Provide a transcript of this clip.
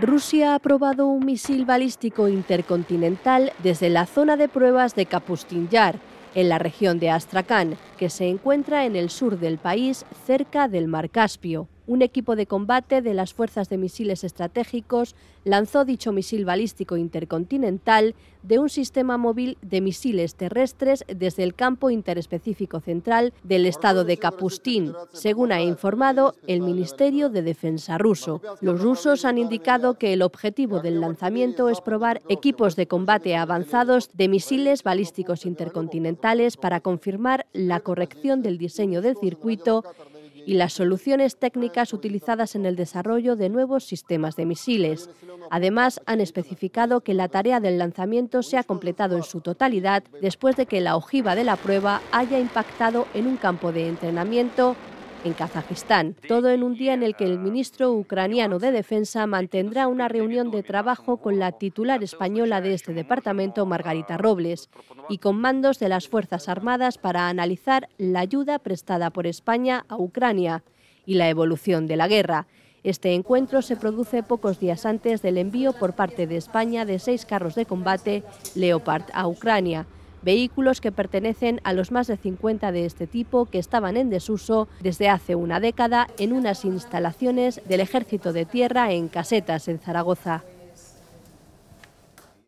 Rusia ha probado un misil balístico intercontinental desde la zona de pruebas de Kapustin Yar, en la región de Astrakhan, que se encuentra en el sur del país, cerca del mar Caspio un equipo de combate de las Fuerzas de Misiles Estratégicos lanzó dicho misil balístico intercontinental de un sistema móvil de misiles terrestres desde el campo interespecífico central del estado de Kapustin, según ha informado el Ministerio de Defensa ruso. Los rusos han indicado que el objetivo del lanzamiento es probar equipos de combate avanzados de misiles balísticos intercontinentales para confirmar la corrección del diseño del circuito y las soluciones técnicas utilizadas en el desarrollo de nuevos sistemas de misiles. Además, han especificado que la tarea del lanzamiento se ha completado en su totalidad después de que la ojiva de la prueba haya impactado en un campo de entrenamiento en Kazajistán. Todo en un día en el que el ministro ucraniano de Defensa mantendrá una reunión de trabajo con la titular española de este departamento, Margarita Robles, y con mandos de las Fuerzas Armadas para analizar la ayuda prestada por España a Ucrania y la evolución de la guerra. Este encuentro se produce pocos días antes del envío por parte de España de seis carros de combate Leopard a Ucrania vehículos que pertenecen a los más de 50 de este tipo que estaban en desuso desde hace una década en unas instalaciones del Ejército de Tierra en Casetas, en Zaragoza.